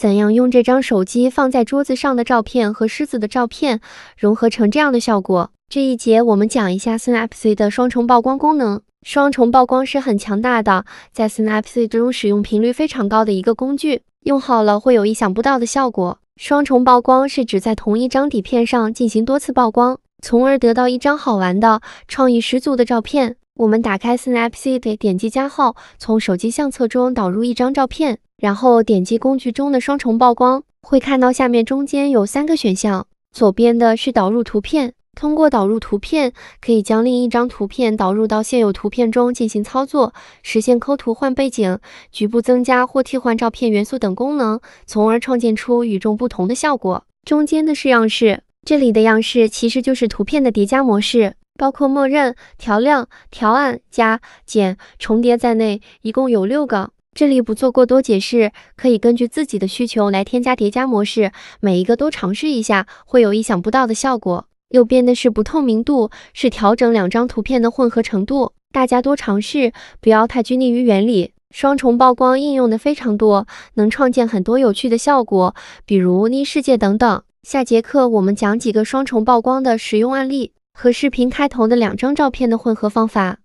怎样用这张手机放在桌子上的照片和狮子的照片融合成这样的效果？这一节我们讲一下 Snapseed 的双重曝光功能。双重曝光是很强大的，在 Snapseed 中使用频率非常高的一个工具，用好了会有意想不到的效果。双重曝光是指在同一张底片上进行多次曝光，从而得到一张好玩的、创意十足的照片。我们打开 Snapseed，点击加号，从手机相册中导入一张照片。然后点击工具中的双重曝光，会看到下面中间有三个选项，左边的是导入图片，通过导入图片可以将另一张图片导入到现有图片中进行操作，实现抠图换背景、局部增加或替换照片元素等功能，从而创建出与众不同的效果。中间的是样式，这里的样式其实就是图片的叠加模式，包括默认、调亮、调暗、加、减、重叠在内，一共有六个。这里不做过多解释，可以根据自己的需求来添加叠加模式，每一个都尝试一下，会有意想不到的效果。右边的是不透明度，是调整两张图片的混合程度，大家多尝试，不要太拘泥于原理。双重曝光应用的非常多，能创建很多有趣的效果，比如逆世界等等。下节课我们讲几个双重曝光的使用案例和视频开头的两张照片的混合方法。